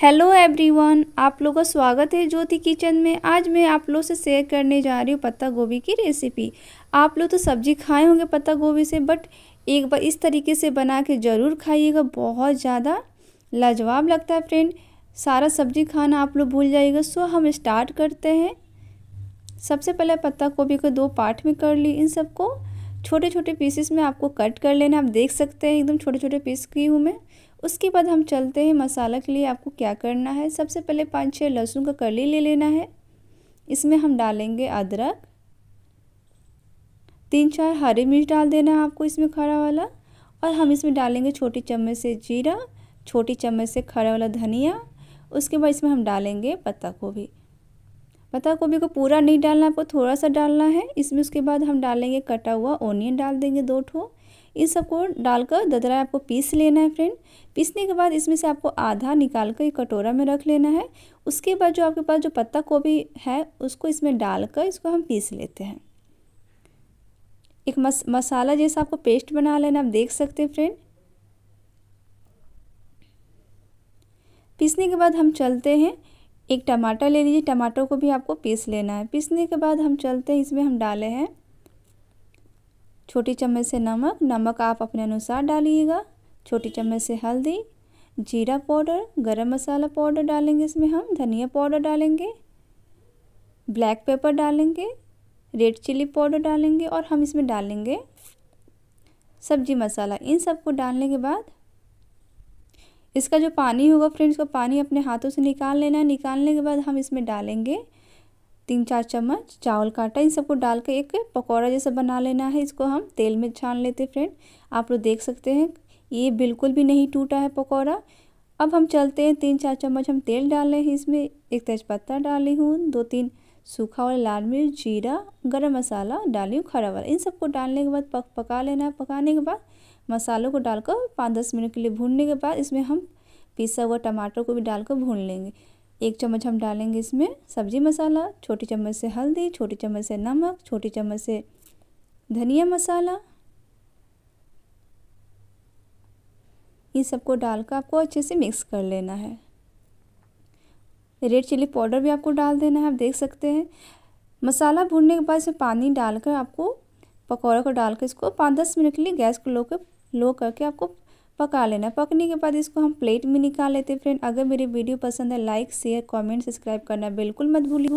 hello everyone आप लोगों का स्वागत है ज्योति किचन में आज मैं आप लोगों से शेयर करने जा रही हूँ पत्ता गोभी की रेसिपी आप लोग तो सब्जी खाए होंगे पत्ता गोभी से बट एक बार इस तरीके से बना के ज़रूर खाइएगा बहुत ज़्यादा लाजवाब लगता है फ्रेंड सारा सब्जी खाना आप लोग भूल जाइएगा सो हम स्टार्ट करते हैं सबसे पहले पत्ता गोभी को दो पार्ट में कर ली इन सबको छोटे छोटे पीसेस में आपको कट कर लेना आप देख सकते हैं एकदम छोटे छोटे पीस की हूँ मैं उसके बाद हम चलते हैं मसाला के लिए आपको क्या करना है सबसे पहले पाँच छः लहसुन का कली ले लेना है इसमें हम डालेंगे अदरक तीन चार हरी मिर्च डाल देना है आपको इसमें खड़ा वाला और हम इसमें डालेंगे छोटी चम्मच से जीरा छोटी चम्मच से खड़ा वाला धनिया उसके बाद इसमें हम डालेंगे पत्ता गोभी पत्ता गोभी को पूरा नहीं डालना आपको थोड़ा सा डालना है इसमें उसके बाद हम डालेंगे कटा हुआ ओनियन डाल देंगे दो ठो इन सबको डालकर ददरा आपको पीस लेना है फ्रेंड पीसने के बाद इसमें से आपको आधा निकाल कर कटोरा में रख लेना है उसके बाद जो आपके पास जो पत्ता गोभी है उसको इसमें डालकर इसको हम पीस लेते हैं एक मस मसाला जैसा आपको पेस्ट बना लेना आप देख सकते हैं फ्रेंड पीसने के बाद हम चलते हैं एक टमाटर ले लीजिए टमाटर को भी आपको पीस लेना है पीसने के बाद हम चलते हैं इसमें हम डाले हैं छोटी चम्मच से नमक नमक आप अपने अनुसार डालिएगा छोटी चम्मच से हल्दी जीरा पाउडर गरम मसाला पाउडर डालेंगे इसमें हम धनिया पाउडर डालेंगे ब्लैक पेपर डालेंगे रेड चिली पाउडर डालेंगे और हम इसमें डालेंगे सब्जी मसाला इन सबको डालने के बाद इसका जो पानी होगा फ्रेंड्स का पानी अपने हाथों से निकाल लेना है निकालने के बाद हम इसमें डालेंगे तीन चार चम्मच चावल का आटा इन सबको डाल के एक पकौड़ा जैसा बना लेना है इसको हम तेल में छान लेते हैं फ्रेंड आप लोग देख सकते हैं ये बिल्कुल भी नहीं टूटा है पकौड़ा अब हम चलते हैं तीन चार चम्मच हम तेल डाल रहे हैं इसमें एक तेज़पत्ता डाली हूँ दो तीन सूखा वाला लाल मिर्च जीरा गरम मसाला डाली हूँ खड़ा वाला इन सबको डालने के बाद पक पका लेना है पकाने के बाद मसालों को डालकर पाँच दस मिनट के लिए भूनने के बाद इसमें हम पिसा हुआ टमाटर को भी डालकर भून लेंगे एक चम्मच हम डालेंगे इसमें सब्ज़ी मसाला छोटी चम्मच से हल्दी छोटी चम्मच से नमक छोटी चम्मच से धनिया मसाला इन सबको डालकर आपको अच्छे से मिक्स कर लेना है रेड चिली पाउडर भी आपको डाल देना है आप देख सकते हैं मसाला भूनने के बाद इसमें पानी डालकर आपको पकौड़े को डालकर इसको पाँच दस मिनट के लिए गैस को लो कर लो करके आपको पका लेना पकने के बाद इसको हम प्लेट में निकाल लेते हैं फ्रेंड अगर मेरी वीडियो पसंद है लाइक शेयर कमेंट सब्सक्राइब करना बिल्कुल मत भूलिए